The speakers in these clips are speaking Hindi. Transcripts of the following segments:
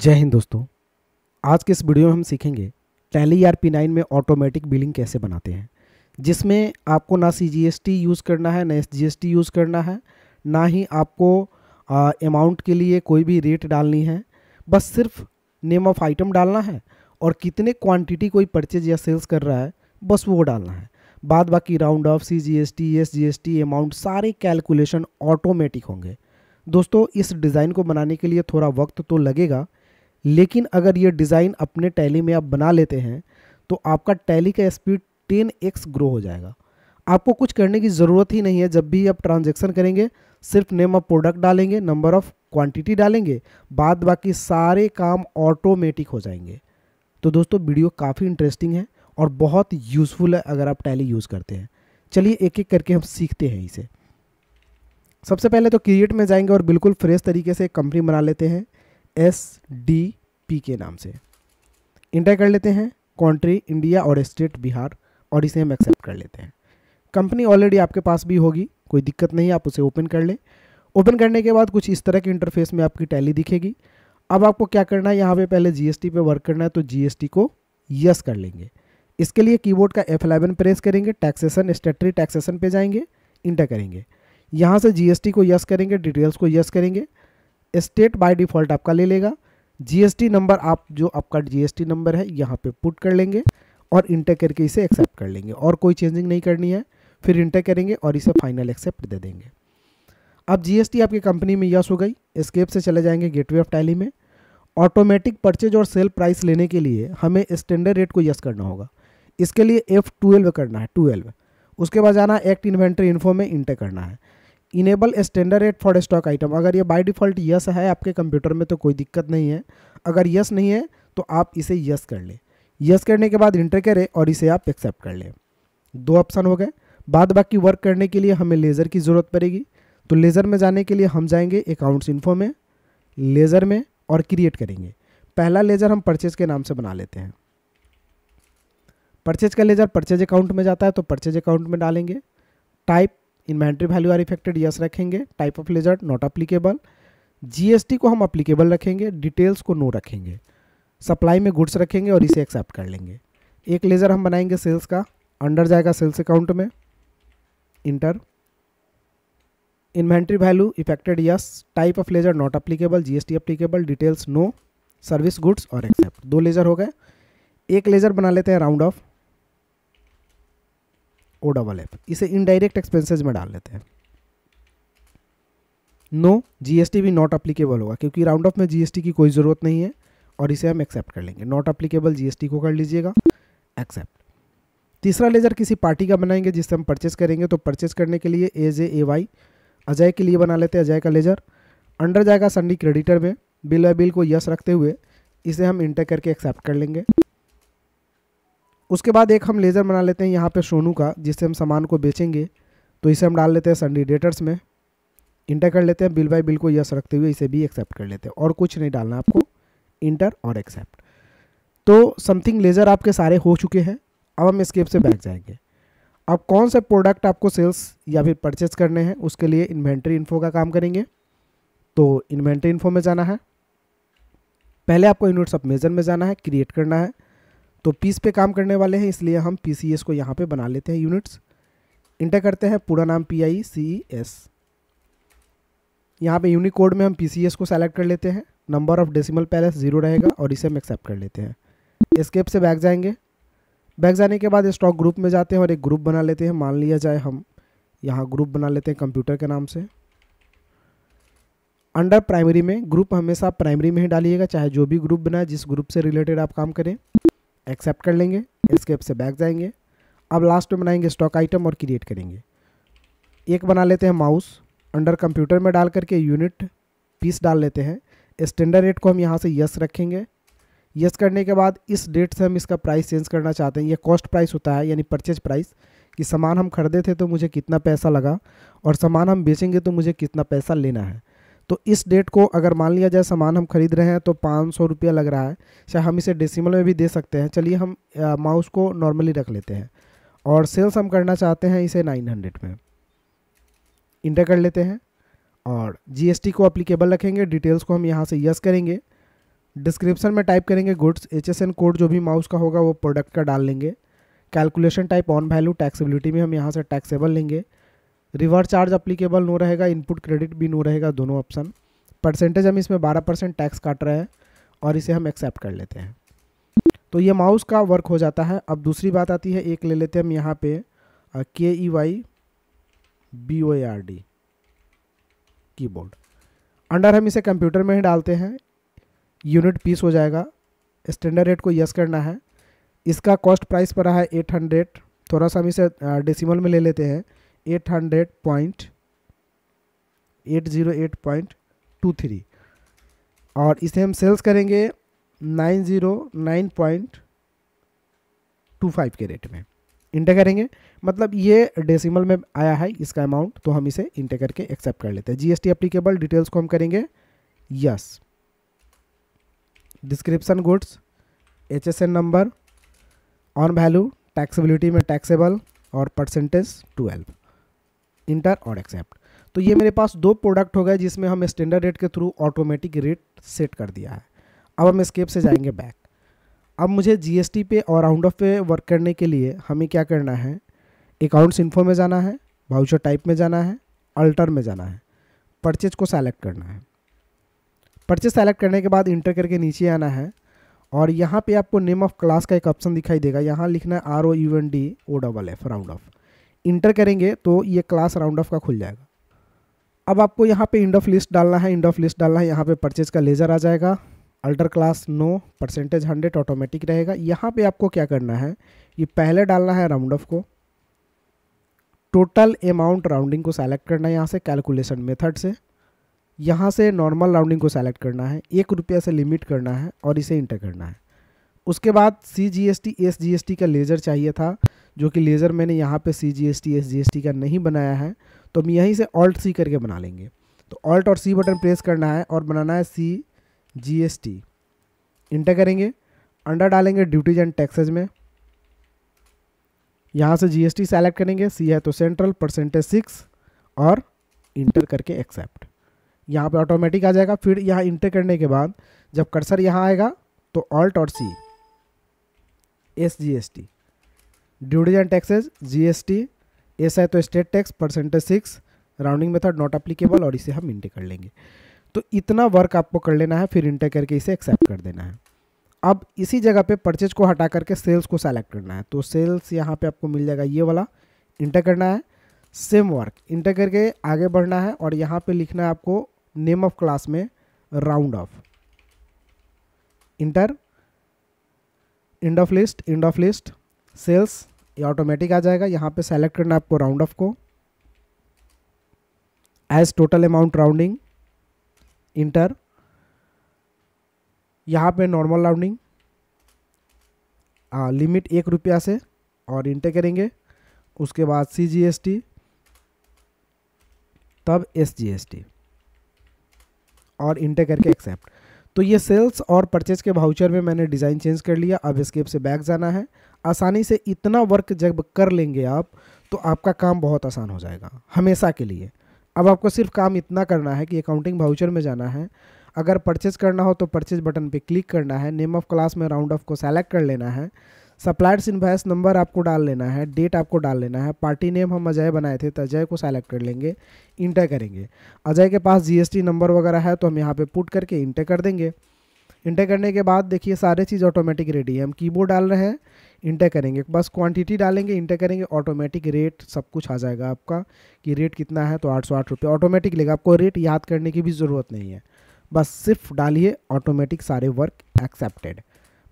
जय हिंद दोस्तों आज के इस वीडियो में हम सीखेंगे टैली आर पी नाइन में ऑटोमेटिक बिलिंग कैसे बनाते हैं जिसमें आपको ना C G S T use करना है ना S G S T use करना है ना ही आपको अमाउंट के लिए कोई भी रेट डालनी है बस सिर्फ नेम ऑफ आइटम डालना है और कितने क्वांटिटी कोई परचेज या सेल्स कर रहा है बस वो डालना है बाद बाकी round off C G S T S G S T amount सारे कैलकुलेशन ऑटोमेटिक होंगे दोस्तों इस डिज़ाइन को बनाने के लिए थोड़ा वक्त तो लगेगा लेकिन अगर ये डिज़ाइन अपने टैली में आप बना लेते हैं तो आपका टैली का स्पीड टेन एक्स ग्रो हो जाएगा आपको कुछ करने की ज़रूरत ही नहीं है जब भी आप ट्रांजेक्शन करेंगे सिर्फ नेम ऑफ प्रोडक्ट डालेंगे नंबर ऑफ क्वांटिटी डालेंगे बाद बाकी सारे काम ऑटोमेटिक हो जाएंगे तो दोस्तों वीडियो काफ़ी इंटरेस्टिंग है और बहुत यूज़फुल है अगर आप टैली यूज़ करते हैं चलिए एक एक करके हम सीखते हैं इसे सबसे पहले तो क्रिएट में जाएंगे और बिल्कुल फ्रेश तरीके से कंपनी बना लेते हैं एस डी पी के नाम से इंटर कर लेते हैं कंट्री इंडिया और स्टेट बिहार और इसे हम एक्सेप्ट कर लेते हैं कंपनी ऑलरेडी आपके पास भी होगी कोई दिक्कत नहीं आप उसे ओपन कर लें ओपन करने के बाद कुछ इस तरह के इंटरफेस में आपकी टैली दिखेगी अब आपको क्या करना है यहाँ पे पहले जीएसटी पे वर्क करना है तो जीएसटी को यस कर लेंगे इसके लिए कीबोर्ड का एलेवन प्रेस करेंगे टैक्सेशन स्टेटरी टैक्सेशन पे जाएंगे इंटर करेंगे यहाँ से जीएसटी को यस करेंगे डिटेल्स को यस करेंगे स्टेट बाय डिफ़ॉल्ट आपका ले लेगा जीएसटी नंबर आप जो आपका जीएसटी नंबर है यहाँ पे पुट कर लेंगे और इंटर करके इसे एक्सेप्ट कर लेंगे और कोई चेंजिंग नहीं करनी है फिर इंटर करेंगे और इसे फाइनल एक्सेप्ट दे देंगे अब जीएसटी आपकी कंपनी में यस हो गई स्केप से चले जाएंगे गेटवे ऑफ टैली में ऑटोमेटिक परचेज और सेल प्राइस लेने के लिए हमें स्टैंडर्ड रेट को यस करना होगा इसके लिए एफ ट्वेल्व करना है ट्वेल्व उसके बाद जाना एक्ट इन्वेंट्री इन्फो में इंटर करना है enable standard rate for stock item अगर ये बाय डिफ़ॉल्ट यस है आपके कंप्यूटर में तो कोई दिक्कत नहीं है अगर यस नहीं है तो आप इसे यस कर लें यस करने के बाद इंटर करें और इसे आप एक्सेप्ट कर लें दो ऑप्शन हो गए बाद बाकी वर्क करने के लिए हमें लेज़र की ज़रूरत पड़ेगी तो लेज़र में जाने के लिए हम जाएंगे अकाउंट्स इन्फो में लेज़र में और क्रिएट करेंगे पहला लेज़र हम परचेज के नाम से बना लेते हैं परचेज का लेज़र परचेज अकाउंट में जाता है तो परचेज अकाउंट में डालेंगे type inventory value are affected yes रखेंगे type of ledger not applicable GST को हम अप्लीकेबल रखेंगे डिटेल्स को नो रखेंगे सप्लाई में गुड्स रखेंगे और इसे एक्सेप्ट कर लेंगे एक लेज़र हम बनाएंगे सेल्स का अंडर जाएगा सेल्स अकाउंट में enter inventory value affected yes type of ledger not applicable GST applicable details no service goods और एक्सेप्ट दो लेज़र हो गए एक लेज़र बना लेते हैं round off O double F इसे इनडायरेक्ट एक्सपेंसेज में डाल लेते हैं नो जीएसटी भी नॉट अप्लीकेबल होगा क्योंकि राउंड ऑफ में जीएसटी की कोई ज़रूरत नहीं है और इसे हम एक्सेप्ट कर लेंगे नॉट अप्लीकेबल जीएसटी को कर लीजिएगा एक्सेप्ट तीसरा लेजर किसी पार्टी का बनाएंगे जिससे हम परचेस करेंगे तो परचेस करने के लिए ए जे ए वाई अजय के लिए बना लेते हैं अजय का लेजर अंडर जाएगा सन्डी क्रेडिटर में बिल बाय बिल को यस रखते हुए इसे हम इंटर करके एक्सेप्ट कर लेंगे उसके बाद एक हम लेज़र बना लेते हैं यहाँ पे सोनू का जिससे हम सामान को बेचेंगे तो इसे हम डाल लेते हैं संडी डेटर्स में इंटर कर लेते हैं बिल बाय बिल को यस रखते हुए इसे भी एक्सेप्ट कर लेते हैं और कुछ नहीं डालना आपको इंटर और एक्सेप्ट तो समथिंग लेज़र आपके सारे हो चुके हैं अब हम स्केप से बैठ जाएंगे अब कौन से प्रोडक्ट आपको सेल्स या फिर परचेज करने हैं उसके लिए इन्वेंट्री इन्फो का काम करेंगे तो इन्वेंट्री इन्फो में जाना है पहले आपको यूनिट्स ऑफ मेजर में जाना है क्रिएट करना है तो पीस पे काम करने वाले हैं इसलिए हम पी को यहाँ पे बना लेते हैं यूनिट्स इंटर करते हैं पूरा नाम पी आई सी एस यहाँ पर यूनिकोड में हम पी को सेलेक्ट कर लेते हैं number of decimal places zero रहेगा और इसे हम एक्सेप्ट कर लेते हैं स्केप से बैक जाएंगे बैक जाने के बाद स्टॉक ग्रुप में जाते हैं और एक ग्रुप बना लेते हैं मान लिया जाए हम यहाँ ग्रुप बना लेते हैं कंप्यूटर के नाम से अंडर प्राइमरी में ग्रुप हमेशा प्राइमरी में ही डालिएगा चाहे जो भी ग्रुप बनाए जिस ग्रुप से रिलेटेड आप काम करें एक्सेप्ट कर लेंगे स्केप से बैक जाएंगे अब लास्ट में बनाएंगे स्टॉक आइटम और क्रिएट करेंगे एक बना लेते हैं माउस अंडर कंप्यूटर में डाल करके यूनिट पीस डाल लेते हैं स्टैंडर्ड रेट को हम यहाँ से यस रखेंगे यस करने के बाद इस डेट से हम इसका प्राइस चेंज करना चाहते हैं ये कॉस्ट प्राइस होता है यानी परचेज प्राइस कि सामान हम खरीदे थे तो मुझे कितना पैसा लगा और सामान हम बेचेंगे तो मुझे कितना पैसा लेना है तो इस डेट को अगर मान लिया जाए सामान हम खरीद रहे हैं तो पाँच सौ रुपया लग रहा है चाहे हम इसे डेसिमल में भी दे सकते हैं चलिए हम माउस को नॉर्मली रख लेते हैं और सेल्स हम करना चाहते हैं इसे नाइन हंड्रेड में इंटर कर लेते हैं और जीएसटी को अप्लीकेबल रखेंगे डिटेल्स को हम यहाँ से यस करेंगे डिस्क्रिप्सन में टाइप करेंगे गुड्स एच कोड जो भी माउस का होगा वो प्रोडक्ट का डाल लेंगे calculation type on value taxability में हम यहाँ से टैक्सेबल लेंगे रिवर्स चार्ज अप्लीकेबल नो रहेगा इनपुट क्रेडिट भी नो रहेगा दोनों ऑप्शन परसेंटेज हम इसमें बारह परसेंट टैक्स काट रहे हैं और इसे हम एक्सेप्ट कर लेते हैं तो ये माउस का वर्क हो जाता है अब दूसरी बात आती है एक ले लेते हैं हम यहाँ पे के E Y B O R D board under हम इसे कंप्यूटर में ही डालते हैं यूनिट पीस हो जाएगा स्टैंडर्ड रेट को यस करना है इसका कॉस्ट प्राइस पड़ा है एट हंड्रेड थोड़ा सा हम इसे डेसीमल में ले लेते हैं eight hundred point eight zero eight point two three और इसे हम सेल्स करेंगे nine zero nine point two five के रेट में इंटे करेंगे मतलब ये डेसिमल में आया है इसका अमाउंट तो हम इसे इंटे करके एक्सेप्ट कर लेते हैं जीएसटी एप्लीकेबल डिटेल्स को हम करेंगे yes description goods H S N number on value taxability में टैक्सेबल और परसेंटेज ट्वेल्व इंटर और एक्सेप्ट तो ये मेरे पास दो प्रोडक्ट हो गए जिसमें हम स्टैंडर्ड रेट के थ्रू ऑटोमेटिक रेट सेट कर दिया है अब हम स्केप से जाएंगे बैक अब मुझे जीएसटी पे और राउंड ऑफ पे वर्क करने के लिए हमें क्या करना है अकाउंट्स इन्फो में जाना है भाउचर टाइप में जाना है अल्टर में जाना है परचेज को सेलेक्ट करना है परचेज सेलेक्ट करने के बाद इंटर करके नीचे आना है और यहाँ पे आपको नेम ऑफ क्लास का एक ऑप्शन दिखाई देगा यहाँ लिखना है R O U N D O double F round off enter करेंगे तो ये क्लास राउंड ऑफ का खुल जाएगा अब आपको यहाँ पे इंड ऑफ लिस्ट डालना है इंड ऑफ लिस्ट डालना है यहाँ पे परचेज का लेजर आ जाएगा alter class no percentage hundred automatic रहेगा यहाँ पे आपको क्या करना है ये पहले डालना है राउंड ऑफ को टोटल अमाउंट राउंडिंग को सेलेक्ट करना है यहाँ से कैलकुलेशन मेथड से यहाँ से नॉर्मल राउंडिंग को सेलेक्ट करना है एक रुपया से लिमिट करना है और इसे इंटर करना है उसके बाद C G S T S G S T का लेजर चाहिए था जो कि लेज़र मैंने यहाँ पे C G S T S G S T का नहीं बनाया है तो हम यहीं से ऑल्ट सी करके बना लेंगे तो ऑल्ट और सी बटन प्रेस करना है और बनाना है C G S T enter करेंगे अंडर डालेंगे ड्यूटीज एंड टैक्सेज में यहाँ से जीएसटी सेलेक्ट करेंगे सी है तो सेंट्रल परसेंटेज सिक्स और इंटर करके एक्सेप्ट यहाँ पे ऑटोमेटिक आ जाएगा फिर यहाँ इंटर करने के बाद जब कर्सर यहाँ आएगा तो ऑल्ट और C S G S T duties and taxes GST S I तो state tax percentage six rounding method not applicable और इसे हम इंटे कर लेंगे तो इतना वर्क आपको कर लेना है फिर इंटे करके इसे एक्सेप्ट कर देना है अब इसी जगह पे परचेज को हटा करके सेल्स को सेलेक्ट करना है तो सेल्स यहाँ पे आपको मिल जाएगा ये वाला इंटर करना है सेम वर्क इंटर करके आगे बढ़ना है और यहाँ पे लिखना है आपको नेम ऑफ क्लास में round off enter end of list end of list sales ये ऑटोमेटिक आ जाएगा यहाँ पे सेलेक्ट करना आपको राउंड ऑफ को as total amount rounding enter यहाँ पे नॉर्मल राउंडिंग लिमिट एक रुपया से और इंटर करेंगे उसके बाद सी जी एस टी तब एस जी एस टी और इंटर करके एक्सेप्ट तो ये सेल्स और परचेज के भाउचर में मैंने डिज़ाइन चेंज कर लिया अब स्केप से बैक जाना है आसानी से इतना वर्क जब कर लेंगे आप तो आपका काम बहुत आसान हो जाएगा हमेशा के लिए अब आपको सिर्फ काम इतना करना है कि अकाउंटिंग भाउचर में जाना है अगर परचेज करना हो तो परचेज बटन पे क्लिक करना है नेम ऑफ़ क्लास में राउंड ऑफ को सेलेक्ट कर लेना है सप्लायर्स इन्वाइस नंबर आपको डाल लेना है डेट आपको डाल लेना है पार्टी नेम हम अजय बनाए थे तो अजय को सेलेक्ट कर लेंगे इंटर करेंगे अजय के पास जीएसटी नंबर वगैरह है तो हम यहाँ पे पुट करके इंटर कर देंगे इंटर करने के बाद देखिए सारे चीज़ ऑटोमेटिक रेडी है हम कीबोर्ड डाल रहे हैं इंटर करेंगे बस क्वांटिटी डालेंगे इंटर करेंगे ऑटोमेटिक रेट सब कुछ आ जाएगा आपका कि रेट कितना है तो आठ सौ आठ रुपये ऑटोमेटिक लेगा आपको रेट याद करने की भी ज़रूरत नहीं है बस सिर्फ डालिए ऑटोमेटिक सारे वर्क एक्सेप्टेड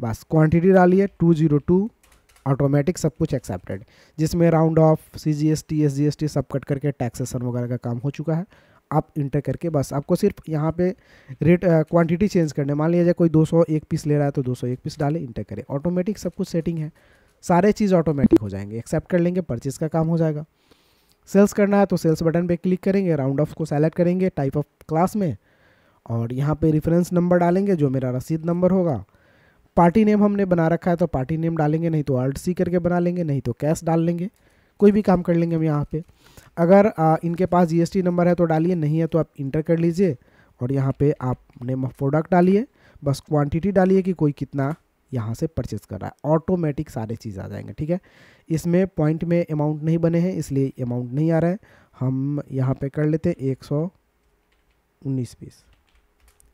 बस क्वांटिटी डालिए टू जीरो टू ऑटोमेटिक सब कुछ एक्सेप्टेड जिसमें round off C G S T S G S T सब कट करके टैक्सेसन वगैरह का काम हो चुका है आप इंटर करके बस आपको सिर्फ यहाँ पे रेट क्वांटिटी चेंज करने मान लिया जाए कोई 201 पीस ले रहा है तो 201 पीस डाले इंटर करें ऑटोमेटिक सब कुछ सेटिंग है सारे चीज़ ऑटोमेटिक हो जाएंगे एक्सेप्ट कर लेंगे परचेज़ का काम हो जाएगा सेल्स करना है तो सेल्स बटन पर क्लिक करेंगे राउंड ऑफ को सेलेक्ट करेंगे टाइप ऑफ क्लास में और यहाँ पर रेफरेंस नंबर डालेंगे जो मेरा रसीद नंबर होगा पार्टी नेम हमने बना रखा है तो पार्टी नेम डालेंगे नहीं तो अल्ट सी करके बना लेंगे नहीं तो कैश डाल लेंगे कोई भी काम कर लेंगे हम यहाँ पे अगर आ, इनके पास जीएसटी नंबर है तो डालिए नहीं है तो आप इंटर कर लीजिए और यहाँ पे आप नेम ऑफ प्रोडक्ट डालिए बस क्वांटिटी डालिए कि कोई कितना यहाँ से परचेस कर रहा है ऑटोमेटिक सारे चीज़ आ जाएंगे ठीक है इसमें पॉइंट में अमाउंट नहीं बने हैं इसलिए अमाउंट नहीं आ रहा है हम यहाँ पर कर लेते हैं एक सौ उन्नीस पीस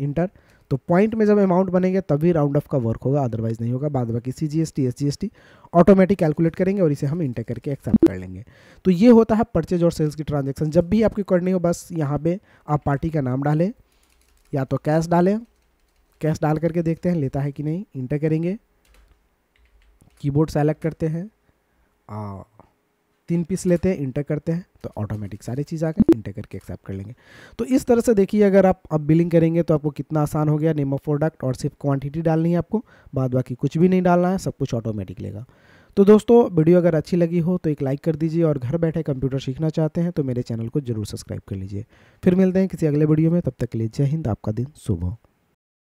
इंटर तो पॉइंट में जब अमाउंट बनेगा तभी राउंड ऑफ का वर्क होगा अदरवाइज नहीं होगा बाद बाकी C G S T S G S T automatic calculate करेंगे और इसे हम इंटर करके एक्सेप्ट कर लेंगे तो ये होता है परचेज और सेल्स की ट्रांजेक्शन जब भी आपकी करनी हो बस यहाँ पर आप पार्टी का नाम डालें या तो कैश डालें कैश डाल करके देखते हैं लेता है कि नहीं इंटर करेंगे कीबोर्ड सेलेक्ट करते हैं तीन पीस लेते हैं इंटर करते हैं तो ऑटोमेटिक सारी चीज़ आ इंटर करके एक्सेप्ट कर लेंगे तो इस तरह से देखिए अगर आप अब बिलिंग करेंगे तो आपको कितना आसान हो गया नेम ऑफ प्रोडक्ट और सिर्फ क्वांटिटी डालनी है आपको बाद बाकी कुछ भी नहीं डालना है सब कुछ ऑटोमेटिक लेगा तो दोस्तों वीडियो अगर अच्छी लगी हो तो एक लाइक कर दीजिए और घर बैठे कंप्यूटर सीखना चाहते हैं तो मेरे चैनल को जरूर सब्सक्राइब कर लीजिए फिर मिलते हैं किसी अगले वीडियो में तब तक के लिए जय हिंद आपका दिन शुभ हो